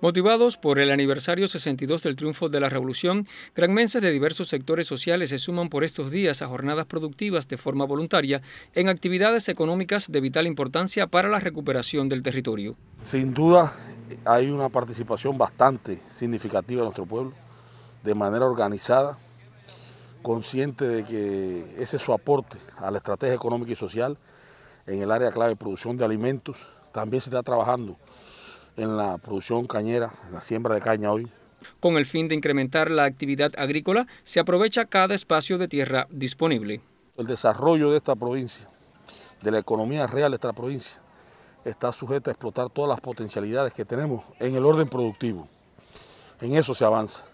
Motivados por el aniversario 62 del triunfo de la Revolución, granmenses de diversos sectores sociales se suman por estos días a jornadas productivas de forma voluntaria en actividades económicas de vital importancia para la recuperación del territorio. Sin duda hay una participación bastante significativa de nuestro pueblo, de manera organizada, consciente de que ese es su aporte a la estrategia económica y social en el área clave de producción de alimentos. También se está trabajando en la producción cañera, en la siembra de caña hoy. Con el fin de incrementar la actividad agrícola, se aprovecha cada espacio de tierra disponible. El desarrollo de esta provincia, de la economía real de esta provincia, está sujeta a explotar todas las potencialidades que tenemos en el orden productivo. En eso se avanza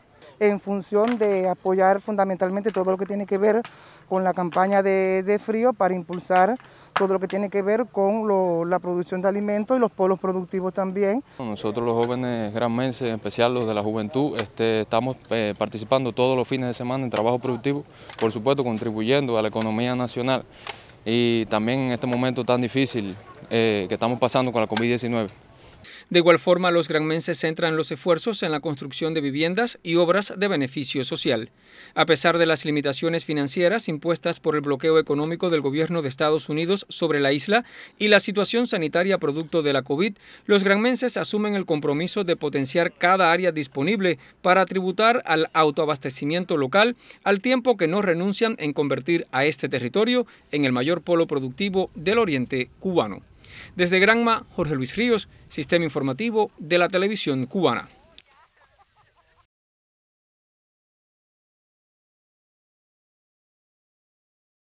en función de apoyar fundamentalmente todo lo que tiene que ver con la campaña de, frío para impulsar todo lo que tiene que ver con la producción de alimentos y los polos productivos también. Nosotros los jóvenes granmenses, en especial los de la juventud, este, estamos eh, participando todos los fines de semana en trabajo productivo, por supuesto contribuyendo a la economía nacional y también en este momento tan difícil eh, que estamos pasando con la COVID-19. De igual forma, los granmenses centran los esfuerzos en la construcción de viviendas y obras de beneficio social. A pesar de las limitaciones financieras impuestas por el bloqueo económico del gobierno de Estados Unidos sobre la isla y la situación sanitaria producto de la COVID, los granmenses asumen el compromiso de potenciar cada área disponible para tributar al autoabastecimiento local, al tiempo que no renuncian en convertir a este territorio en el mayor polo productivo del oriente cubano. Desde Granma, Jorge Luis Ríos, Sistema Informativo de la Televisión Cubana.